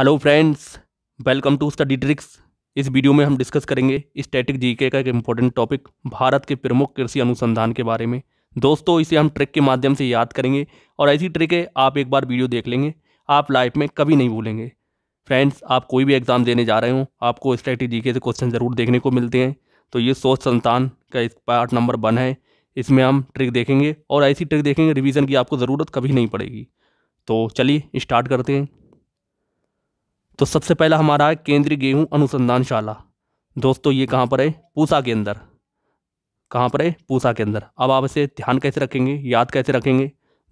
Hello friends welcome to study tricks इस वीडियो में हम डिस्कस करेंगे स्टैटिक जीके का एक इम्पोर्टेंट टॉपिक भारत के प्रमुख कृषि अनुसंधान के बारे में दोस्तों इसे हम ट्रिक के माध्यम से याद करेंगे और ऐसी ट्रिक है आप एक बार वीडियो देख लेंगे आप लाइफ में कभी नहीं भूलेंगे फ्रेंड्स आप कोई भी एग्ज़ाम देने जा रहे हो आपको स्टैटिक जी से क्वेश्चन ज़रूर देखने को मिलते हैं तो ये सोच संतान का इस पार्ट नंबर वन है इसमें हम ट्रिक देखेंगे और ऐसी ट्रिक देखेंगे रिवीजन की आपको ज़रूरत कभी नहीं पड़ेगी तो चलिए स्टार्ट करते हैं तो सबसे पहला हमारा है केंद्रीय गेहूं अनुसंधान शाला दोस्तों ये कहाँ पर है पूसा के अंदर कहाँ पर है पूसा के अंदर अब आप इसे ध्यान कैसे रखेंगे याद कैसे रखेंगे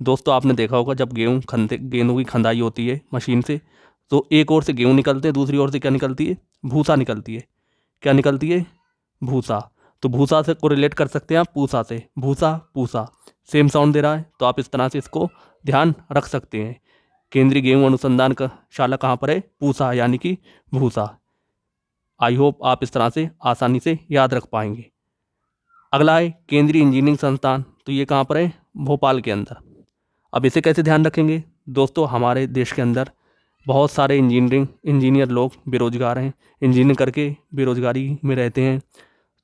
दोस्तों आपने देखा होगा जब गेहूँ खंदे गेहूँ की खंदाई होती है मशीन से तो एक ओर से गेहूँ निकलते हैं दूसरी ओर से क्या निकलती है भूसा निकलती है क्या निकलती है भूसा तो भूसा से को रिलेट कर सकते हैं आप पूसा से भूसा पूसा सेम साउंड दे रहा है तो आप इस तरह से इसको ध्यान रख सकते हैं केंद्रीय गेहूं अनुसंधान का शाला कहाँ पर है पूसा यानी कि भूसा आई होप आप इस तरह से आसानी से याद रख पाएंगे अगला है केंद्रीय इंजीनियरिंग संस्थान तो ये कहाँ पर है भोपाल के अंदर अब इसे कैसे ध्यान रखेंगे दोस्तों हमारे देश के अंदर बहुत सारे इंजीनियरिंग इंजीनियर लोग बेरोजगार हैं इंजीनियर करके बेरोजगारी में रहते हैं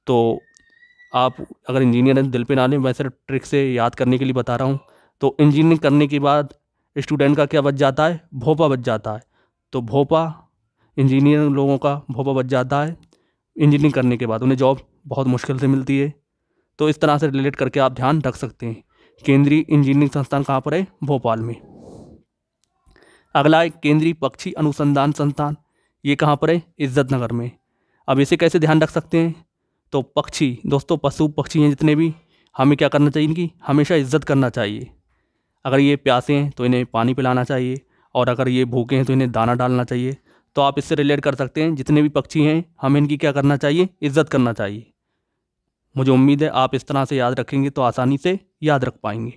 तो आप अगर इंजीनियर दिल पे ना लें वैसे ट्रिक से याद करने के लिए बता रहा हूँ तो इंजीनियरिंग करने के बाद स्टूडेंट का क्या बच जाता है भोपा बच जाता है तो भोपा इंजीनियर लोगों का भोपा बच जाता है इंजीनियरिंग करने के बाद उन्हें जॉब बहुत मुश्किल से मिलती है तो इस तरह से रिलेट करके आप ध्यान रख सकते हैं केंद्रीय इंजीनियरिंग संस्थान कहाँ पर है भोपाल में अगला है केंद्रीय पक्षी अनुसंधान संस्थान ये कहाँ पर है इज्जत नगर में अब इसे कैसे ध्यान रख सकते हैं तो पक्षी दोस्तों पशु पक्षी हैं जितने भी हमें क्या करना चाहिए इनकी हमेशा इज्जत करना चाहिए अगर ये प्यासे हैं तो इन्हें पानी पिलाना चाहिए और अगर ये भूखे हैं तो इन्हें दाना डालना चाहिए तो आप इससे रिलेट कर सकते हैं जितने भी पक्षी हैं हमें इनकी क्या करना चाहिए इज्जत करना चाहिए मुझे उम्मीद है आप इस तरह से याद रखेंगे तो आसानी से याद रख पाएंगे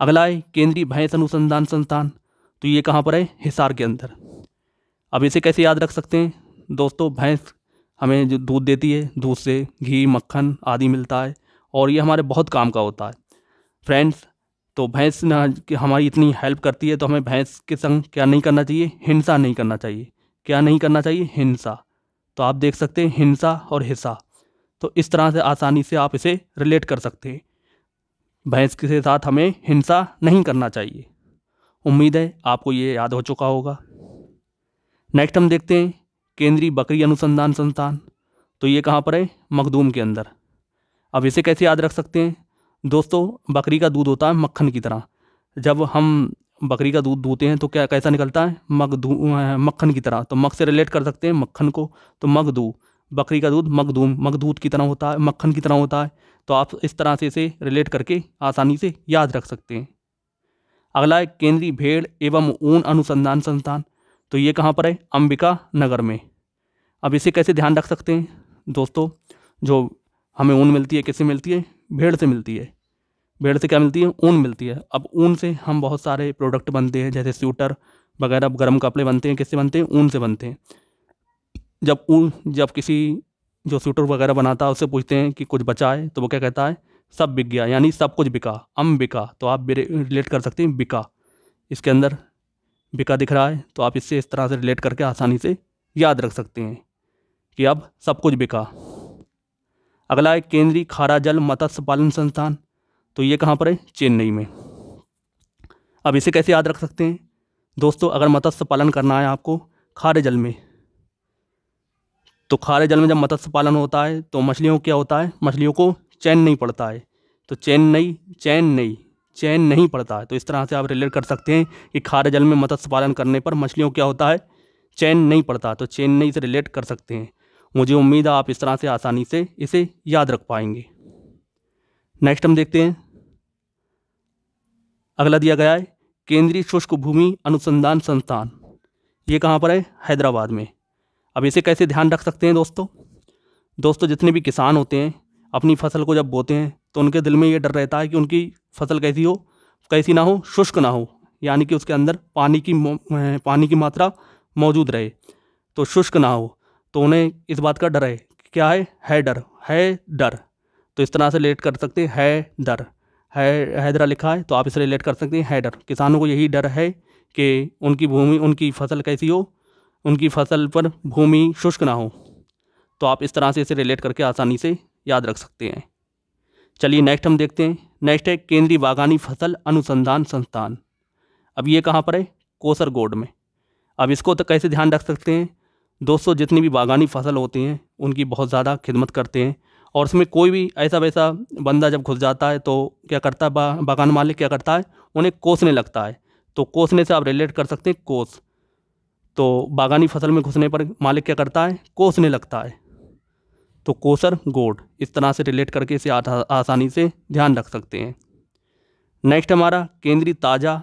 अगला है केंद्रीय भैंस अनुसंधान संस्थान तो ये कहाँ पर है हिसार के अंदर अब इसे कैसे याद रख सकते हैं दोस्तों भैंस हमें जो दूध देती है दूध से घी मक्खन आदि मिलता है और ये हमारे बहुत काम का होता है फ्रेंड्स तो भैंस ना हमारी इतनी हेल्प करती है तो हमें भैंस के संग क्या नहीं करना चाहिए हिंसा नहीं करना चाहिए क्या नहीं करना चाहिए हिंसा तो आप देख सकते हैं हिंसा और हिस्सा तो इस तरह से आसानी से आप इसे रिलेट कर सकते हैं भैंस के साथ हमें हिंसा नहीं करना चाहिए उम्मीद है आपको ये याद हो चुका होगा नेक्स्ट हम देखते हैं केंद्रीय बकरी अनुसंधान संस्थान तो ये कहाँ पर है मखदूम के अंदर अब इसे कैसे याद रख सकते हैं दोस्तों बकरी का दूध होता है मक्खन की तरह जब हम बकरी का दूध दूहते हैं तो क्या कैसा निकलता है मग दू मक्खन की तरह तो मग से रिलेट कर सकते हैं मक्खन को तो मग दू बकरी का दूध दू मग दूध की तरह होता है मक्खन की तरह होता है तो आप इस तरह से इसे रिलेट करके आसानी से याद रख सकते हैं अगला है केंद्रीय भेड़ एवं ऊन अनुसंधान संस्थान तो ये कहाँ पर है अंबिका नगर में अब इसे कैसे ध्यान रख सकते हैं दोस्तों जो हमें ऊन मिलती है कैसे मिलती है भेड़ से मिलती है भेड़ से क्या मिलती है ऊन मिलती है अब ऊन से हम बहुत सारे प्रोडक्ट बनते हैं जैसे स्वेटर वगैरह गर्म कपड़े बनते हैं किससे बनते हैं ऊन से बनते हैं जब ऊन जब किसी जो स्वेटर वगैरह बनाता है उससे पूछते हैं कि कुछ बचा है तो वो क्या कहता है सब बिक गया यानी सब कुछ बिका अम बिका तो आप रिलेट कर सकते हैं बिका इसके अंदर बिका दिख रहा है तो आप इससे इस तरह से रिलेट करके आसानी से याद रख सकते हैं कि अब सब कुछ बिका अगला है केंद्रीय खारा जल मत्स्य पालन संस्थान तो ये कहाँ पर है चेन्नई में अब इसे कैसे याद रख सकते हैं दोस्तों अगर मत्स्य पालन करना है आपको खारे जल में तो खारे जल में जब मत्स्य पालन होता है तो मछलियों क्या होता है मछलियों को चैन नहीं पड़ता है तो चैन नहीं चैन नहीं चैन नहीं पड़ता है तो इस तरह से आप रिलेट कर सकते हैं कि खारे जल में मत्स्य पालन करने पर मछलियों क्या होता है चैन नहीं पड़ता तो चैन नहीं से रिलेट कर सकते हैं मुझे उम्मीद है आप इस तरह से आसानी से इसे याद रख पाएंगे नेक्स्ट हम देखते हैं अगला दिया गया है केंद्रीय शुष्क भूमि अनुसंधान संस्थान ये कहाँ पर है हैदराबाद में अब इसे कैसे ध्यान रख सकते हैं दोस्तों दोस्तों जितने भी किसान होते हैं अपनी फसल को जब बोते हैं तो उनके दिल में ये डर रहता है कि उनकी फसल कैसी हो कैसी ना हो शुष्क ना हो यानी कि उसके अंदर पानी की पानी की मात्रा मौजूद रहे तो शुष्क ना हो तो उन्हें इस बात का डर है क्या है है डर है डर तो इस तरह से रिलेट कर सकते हैं है डर है हैदरा लिखा है तो आप इसे रिलेट कर सकते हैं है डर किसानों को यही डर है कि उनकी भूमि उनकी फसल कैसी हो उनकी फसल पर भूमि शुष्क ना हो तो आप इस तरह से इसे रिलेट करके आसानी से याद रख सकते हैं चलिए नेक्स्ट हम देखते हैं नेक्स्ट है केंद्रीय बागानी फसल अनुसंधान संस्थान अब ये कहाँ पर है कोसरगोड में अब इसको तो कैसे ध्यान रख सकते हैं दोस्तों जितनी भी बागानी फसल होती हैं उनकी बहुत ज़्यादा खिदमत करते हैं और उसमें कोई भी ऐसा वैसा बंदा जब घुस जाता है तो क्या करता है बा, बागान मालिक क्या करता है उन्हें कोसने लगता है तो कोसने से आप रिलेट कर सकते हैं कोस तो बागानी फसल में घुसने पर मालिक क्या करता है कोसने लगता है तो कोसर गोड इस तरह से रिलेट करके इसे आसानी से ध्यान रख सकते हैं नेक्स्ट हमारा केंद्रीय ताज़ा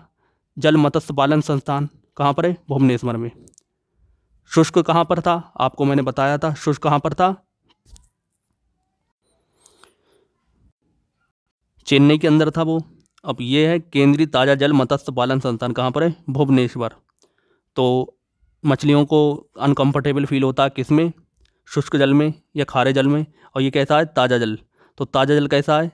जल मत्स्य पालन संस्थान कहाँ पर है भुवनेश्वर में शुष्क कहाँ पर था आपको मैंने बताया था शुष्क कहाँ पर था चेन्नई के अंदर था वो अब ये है केंद्रीय ताज़ा जल मत्स्य पालन संस्थान कहाँ पर है भुवनेश्वर तो मछलियों को अनकंफर्टेबल फील होता है किस में शुष्क जल में या खारे जल में और ये कैसा है ताज़ा जल तो ताज़ा जल कैसा है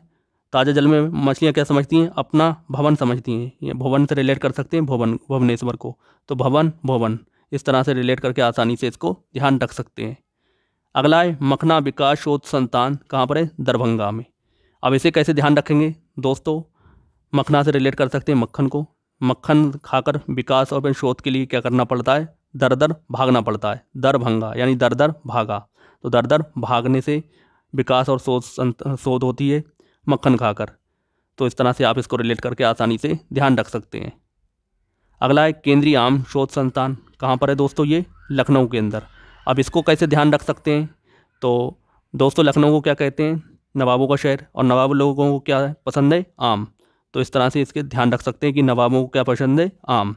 ताज़ा जल में मछलियाँ क्या समझती हैं अपना भवन समझती हैं ये भवन से रिलेट कर सकते हैं भवन भुवनेश्वर को तो भवन भवन इस तरह से रिलेट करके आसानी से इसको ध्यान रख सकते हैं अगला है मखना विकास शोध संतान कहाँ पर है दरभंगा में अब इसे कैसे ध्यान रखेंगे दोस्तों मखना से रिलेट कर सकते हैं मक्खन को मक्खन खाकर विकास और फिर शोध के लिए क्या करना पड़ता है दर दर भागना पड़ता है दर भंगा यानी दर दर भागा तो दर दर भागने से विकास और शोध शोध होती है मक्खन खाकर तो इस तरह से आप इसको रिलेट करके आसानी से ध्यान रख सकते हैं अगला है केंद्रीय आम शोध संस्थान कहाँ पर है दोस्तों ये लखनऊ के अंदर अब इसको कैसे ध्यान रख सकते हैं तो दोस्तों लखनऊ को क्या कहते हैं नवाबों का शहर और नवाब लोगों को क्या है? पसंद है आम तो इस तरह से इसके ध्यान रख सकते हैं कि नवाबों को क्या पसंद है आम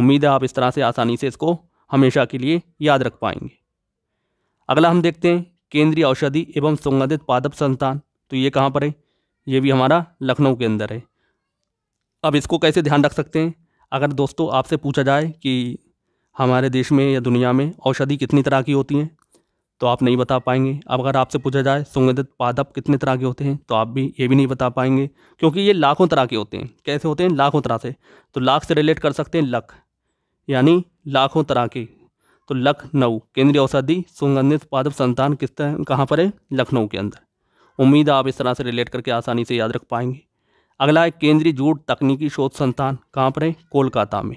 उम्मीद है आप इस तरह से आसानी से इसको हमेशा के लिए याद रख पाएंगे अगला हम देखते हैं केंद्रीय औषधि एवं सुगंधित पादप संस्थान तो ये कहाँ पर है ये भी हमारा लखनऊ के अंदर है अब इसको कैसे ध्यान रख सकते हैं अगर दोस्तों आपसे पूछा जाए कि हमारे देश में या दुनिया में औषधि कितनी तरह की होती हैं तो आप नहीं बता पाएंगे अब अगर आपसे पूछा जाए सुगंधित पादप कितने तरह के होते हैं तो आप भी ये भी नहीं बता पाएंगे क्योंकि ये लाखों तरह के होते हैं कैसे होते हैं लाखों तरह से तो लाख से रिलेट कर सकते हैं लख यानी लाखों तरह के तो लख नऊ केंद्रीय औषधि सुगंधित पादप संस्थान किस तरह कहाँ पर है लखनऊ के अंदर उम्मीद आप इस तरह से रिलेट करके आसानी से याद रख पाएंगे अगला है केंद्रीय जूट तकनीकी शोध संस्थान कहाँ पर है कोलकाता में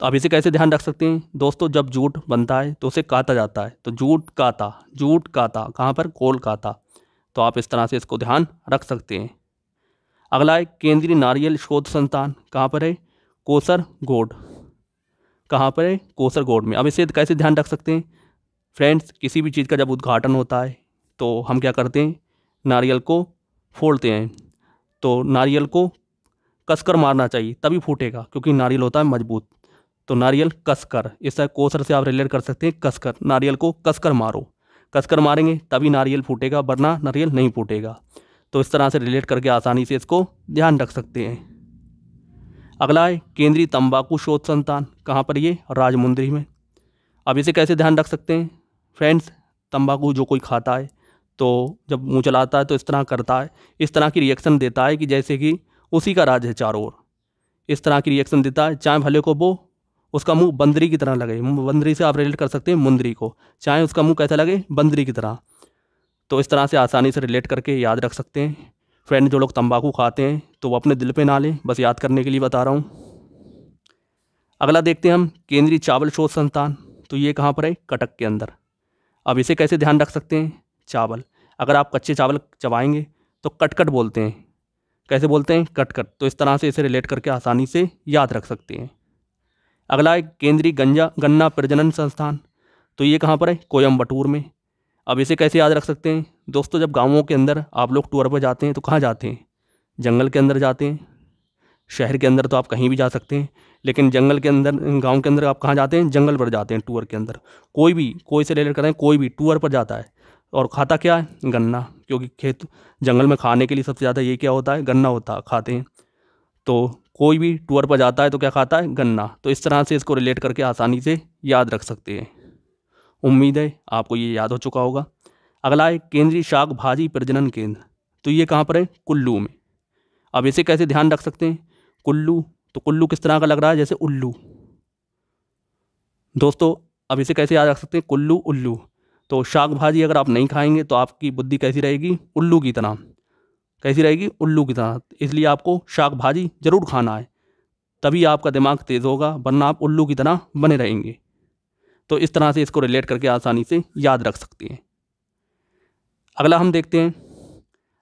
तो आप इसे कैसे ध्यान रख सकते हैं दोस्तों जब जूट बनता है तो उसे काता जाता है तो जूट काता जूट काता कहाँ पर कोल काता तो आप इस तरह से इसको ध्यान रख सकते हैं अगला है केंद्रीय नारियल शोध संस्थान कहाँ पर है कोसर गोड कहाँ पर है कोसर गोड में अब इसे कैसे ध्यान रख सकते हैं फ्रेंड्स किसी भी चीज़ का जब उद्घाटन होता है तो हम क्या करते हैं नारियल को फोड़ते हैं तो नारियल को कसकर मारना चाहिए तभी फूटेगा क्योंकि नारियल होता है मजबूत तो नारियल कसकर तरह कोसर से आप रिलेट कर सकते हैं कसकर नारियल को कसकर मारो कसकर मारेंगे तभी नारियल फूटेगा वरना नारियल नहीं फूटेगा तो इस तरह से रिलेट करके आसानी से इसको ध्यान रख सकते हैं अगला है केंद्रीय तंबाकू शोध संस्थान कहाँ पर ये राजमुंद्री में अब इसे कैसे ध्यान रख सकते हैं फ्रेंड्स तंबाकू जो कोई खाता है तो जब मुँह चलाता है तो इस तरह करता है इस तरह की रिएक्शन देता है कि जैसे कि उसी का राज है चारों ओर इस तरह की रिएक्शन देता है चाहे भले को वो उसका मुंह बंदरी की तरह लगे बंदरी से आप रिलेट कर सकते हैं मुंदरी को चाहे उसका मुंह कैसा लगे बंदरी की तरह तो इस तरह से आसानी से रिलेट करके याद रख सकते हैं फ्रेंड जो लोग तंबाकू खाते हैं तो वो अपने दिल पे ना लें बस याद करने के लिए बता रहा हूँ अगला देखते हैं हम केंद्रीय चावल शोध संस्थान तो ये कहाँ पर है कटक के अंदर अब इसे कैसे ध्यान रख सकते हैं चावल अगर आप कच्चे चावल चबाएंगे तो कटकट बोलते हैं कैसे बोलते हैं कटकट तो इस तरह से इसे रिलेट करके आसानी से याद रख सकते हैं अगला है केंद्रीय गंजा गन्ना प्रजनन संस्थान तो ये कहाँ पर है कोयम्बटूर में अब इसे कैसे याद रख सकते हैं दोस्तों जब गांवों के अंदर आप लोग टूर पर जाते हैं तो कहाँ जाते हैं जंगल के अंदर जाते हैं शहर के अंदर तो आप कहीं भी जा सकते हैं लेकिन जंगल के अंदर गांव के अंदर आप कहाँ जाते हैं जंगल पर जाते हैं टूर के अंदर कोई भी कोई से रिलेटेड करें कोई भी टूर पर जाता है और खाता क्या है गन्ना क्योंकि खेत जंगल में खाने के लिए सबसे ज़्यादा ये क्या होता है गन्ना होता खाते हैं तो कोई भी टूर पर जाता है तो क्या खाता है गन्ना तो इस तरह से इसको रिलेट करके आसानी से याद रख सकते हैं उम्मीद है आपको ये याद हो चुका होगा अगला है केंद्रीय शाक भाजी प्रजनन केंद्र तो ये कहाँ पर है कुल्लू में अब इसे कैसे ध्यान रख सकते हैं कुल्लू तो कुल्लू किस तरह का लग रहा है जैसे उल्लू दोस्तों अब इसे कैसे याद रख सकते हैं कुल्लू उल्लू तो शाक भाजी अगर आप नहीं खाएंगे तो आपकी बुद्धि कैसी रहेगी उल्लू की तरह कैसी रहेगी उल्लू की तरह इसलिए आपको शाक भाजी ज़रूर खाना है तभी आपका दिमाग तेज़ होगा वरना आप उल्लू की तरह बने रहेंगे तो इस तरह से इसको रिलेट करके आसानी से याद रख सकते हैं अगला हम देखते हैं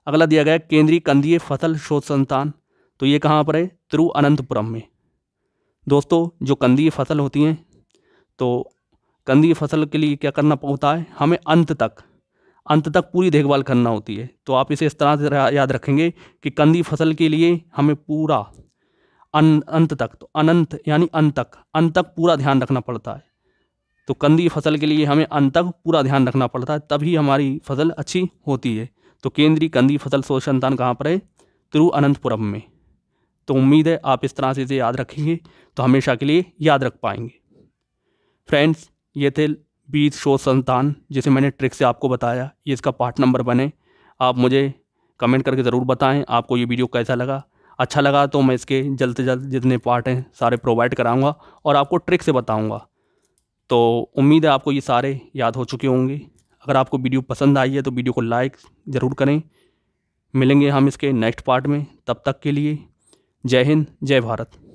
अगला दिया गया केंद्रीय कंदीय फसल शोध संस्थान तो ये कहाँ पर है तिरुअनंतपुरम में दोस्तों जो कंदीय फसल होती हैं तो कंदीय फसल के लिए क्या करना होता है हमें अंत तक अंत तक पूरी देखभाल करना होती है तो आप इसे इस तरह से याद रखेंगे कि कंदी फसल के लिए हमें पूरा अन अंत तक तो अनंत यानी अंत तक अंत तक पूरा ध्यान रखना पड़ता है तो कंदी फसल के लिए हमें अंत तक पूरा ध्यान रखना पड़ता है तभी हमारी फसल अच्छी होती है तो केंद्रीय कंदी फसल शोषण संतान कहाँ पर है तिरुअनंतपुरम में तो उम्मीद है आप इस तरह से इसे याद रखेंगे तो हमेशा के लिए याद रख पाएंगे फ्रेंड्स ये थे बीज शो संतान जिसे मैंने ट्रिक से आपको बताया ये इसका पार्ट नंबर बने आप मुझे कमेंट करके ज़रूर बताएं आपको ये वीडियो कैसा लगा अच्छा लगा तो मैं इसके जल्द से जल्द जितने पार्ट हैं सारे प्रोवाइड कराऊंगा और आपको ट्रिक से बताऊंगा तो उम्मीद है आपको ये सारे याद हो चुके होंगे अगर आपको वीडियो पसंद आई है तो वीडियो को लाइक ज़रूर करें मिलेंगे हम इसके नेक्स्ट पार्ट में तब तक के लिए जय हिंद जय भारत